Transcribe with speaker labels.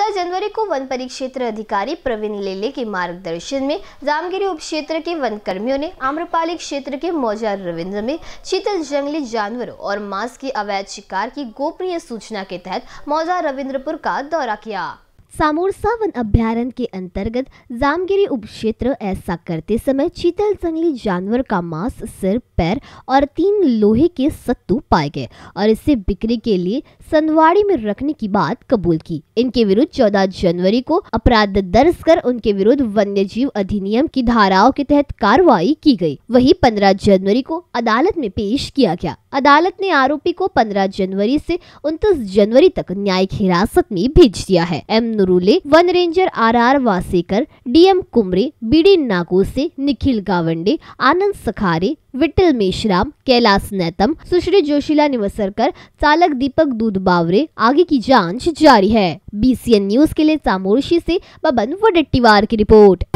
Speaker 1: 14 जनवरी को वन परिक्षेत्र अधिकारी प्रवीण लेले के मार्गदर्शन में जामगिरी उप क्षेत्र के वन कर्मियों ने आम्रपाली क्षेत्र के मौजा रविंद्र में शीतल जंगली जानवरों और मांस के अवैध शिकार की गोपनीय सूचना के तहत मौजा रविंद्रपुर का दौरा किया सामोरसा वन अभ्यारण्य के अंतर्गत जामगिरी उप क्षेत्र ऐसा करते समय चीतल जंगली जानवर का मांस सिर पैर और तीन लोहे के सत्तू पाए गए और इसे बिक्री के लिए सनवाड़ी में रखने की बात कबूल की इनके विरुद्ध 14 जनवरी को अपराध दर्ज कर उनके विरुद्ध वन्य जीव अधिनियम की धाराओं के तहत कार्रवाई की गई वही 15 जनवरी को अदालत में पेश किया गया अदालत ने आरोपी को 15 जनवरी से 29 जनवरी तक न्यायिक हिरासत में भेज दिया है एम नुरुले वन ranger R R Wasekar DM Kumre BD Nagose Nikhil Gawande Anand Sakhare Vitthal Meshram Kailash Naitam Sushri Joshila Niwasarkar चालक दीपक दूध बावरे आगे की जांच जारी है बीसीएन न्यूज के लिए चामोर्शी ऐसी बबन वडट्टीवार की रिपोर्ट